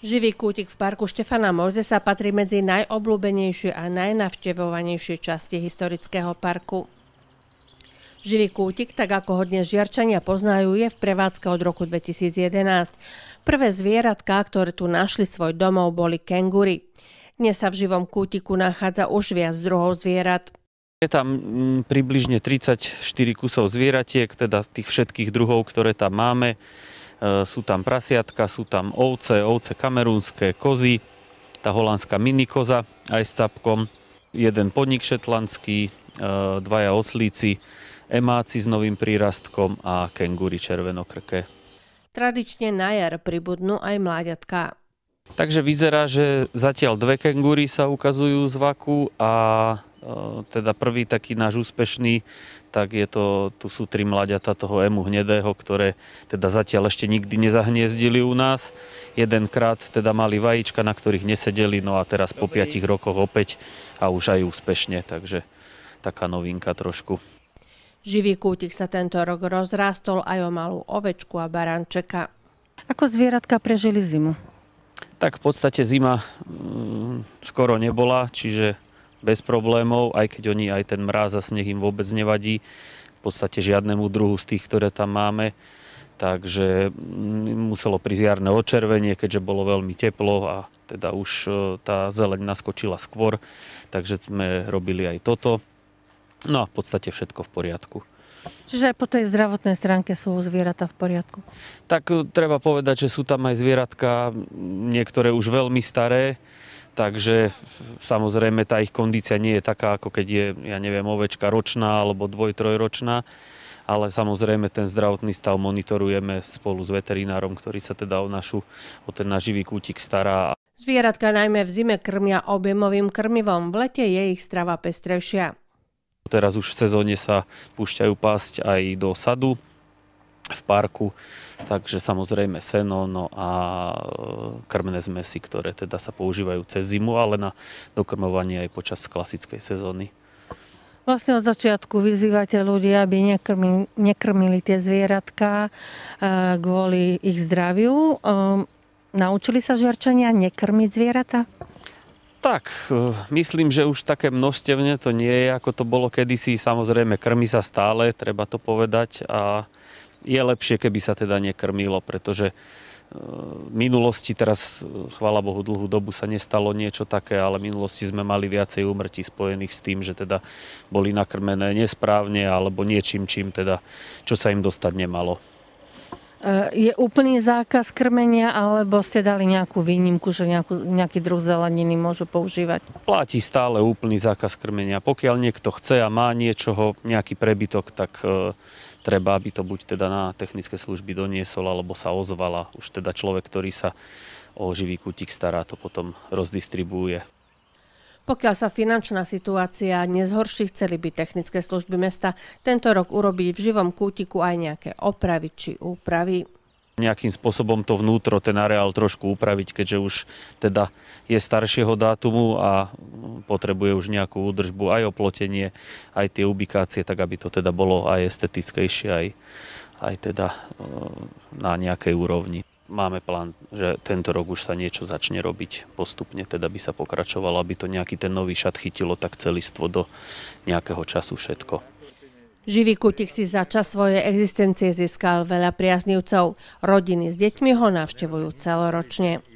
Živý kútik v parku Štefana Mojzesa patrí medzi najobľúbenejšie a najnavštevovanejšie časti historického parku. Živý kútik, tak ako ho dnes žiarčania poznajú, je v prevádzke od roku 2011. Prvé zvieratká, ktoré tu našli svoj domov, boli kengury. Dnes sa v živom kútiku nachádza už viac druhov zvierat. Je tam mm, približne 34 kusov zvieratiek, teda tých všetkých druhov, ktoré tam máme. Eh, sú tam prasiatka, sú tam ovce, ovce kamerúnske, kozy, tá holandská minikoza aj s capkom, jeden podnik šetlandský, eh, dvaja oslíci, emáci s novým prírastkom a kengúry červenokrke. Tradične na jar pribudnú aj mláďatka. Takže vyzerá, že zatiaľ dve kengúry sa ukazujú z vaku a Eh, teda prvý taký náš úspešný, tak je to, tu sú tri mladiatá toho emu hnedého, ktoré teda zatiaľ ešte nikdy nezahniezdili u nás. Jedenkrát teda mali vajíčka, na ktorých nesedeli, no a teraz po piatich rokoch opäť a už aj úspešne, takže taká novinka trošku. Živý kútik sa tento rok rozrástol aj o malú ovečku a barančeka. Ako zvieratka prežili zimu? Tak v podstate zima mm, skoro nebola, čiže bez problémov, aj keď oni aj ten mráz a sneh im vôbec nevadí, v podstate žiadnemu druhu z tých, ktoré tam máme. Takže mm, muselo prísť jarné očervenie, keďže bolo veľmi teplo a teda už e, tá zeleň naskočila skôr, takže sme robili aj toto. No a v podstate všetko v poriadku. Čiže aj po tej zdravotnej stránke sú zvieratá v poriadku? Tak e, treba povedať, že sú tam aj zvieratka, niektoré už veľmi staré, takže samozrejme tá ich kondícia nie je taká, ako keď je, ja neviem, ovečka ročná alebo dvoj, trojročná, ale samozrejme ten zdravotný stav monitorujeme spolu s veterinárom, ktorý sa teda o, našu, o ten náš živý kútik stará. Zvieratka najmä v zime krmia objemovým krmivom, v lete je ich strava pestrevšia. Teraz už v sezóne sa púšťajú pásť aj do sadu, v parku, takže samozrejme seno no a e, krmné zmesy, ktoré teda sa používajú cez zimu, ale na dokrmovanie aj počas klasickej sezóny. Vlastne od začiatku vyzývate ľudí, aby nekrmili, nekrmili tie zvieratka e, kvôli ich zdraviu. E, naučili sa žiarčania nekrmiť zvieratá? Tak, myslím, že už také množstevne to nie je, ako to bolo kedysi. Samozrejme, krmi sa stále, treba to povedať. A je lepšie, keby sa teda nekrmilo, pretože e, v minulosti, teraz e, chvála Bohu dlhú dobu sa nestalo niečo také, ale v minulosti sme mali viacej úmrtí spojených s tým, že teda boli nakrmené nesprávne alebo niečím, čím teda, čo sa im dostať nemalo. E, je úplný zákaz krmenia, alebo ste dali nejakú výnimku, že nejakú, nejaký druh zeleniny môžu používať? Platí stále úplný zákaz krmenia. Pokiaľ niekto chce a má niečoho, nejaký prebytok, tak e, treba, aby to buď teda na technické služby doniesol, alebo sa ozvala. Už teda človek, ktorý sa o živý kutík stará, to potom rozdistribuje. Pokiaľ sa finančná situácia nezhorší, chceli by technické služby mesta tento rok urobiť v živom kútiku aj nejaké opravy či úpravy nejakým spôsobom to vnútro, ten areál trošku upraviť, keďže už teda je staršieho dátumu a potrebuje už nejakú údržbu, aj oplotenie, aj tie ubikácie, tak aby to teda bolo aj estetickejšie, aj, aj teda eh, na nejakej úrovni máme plán, že tento rok už sa niečo začne robiť postupne, teda by sa pokračovalo, aby to nejaký ten nový šat chytilo tak celistvo do nejakého času všetko. Živý kutik si za čas svojej existencie získal veľa priaznivcov. Rodiny s deťmi ho navštevujú celoročne.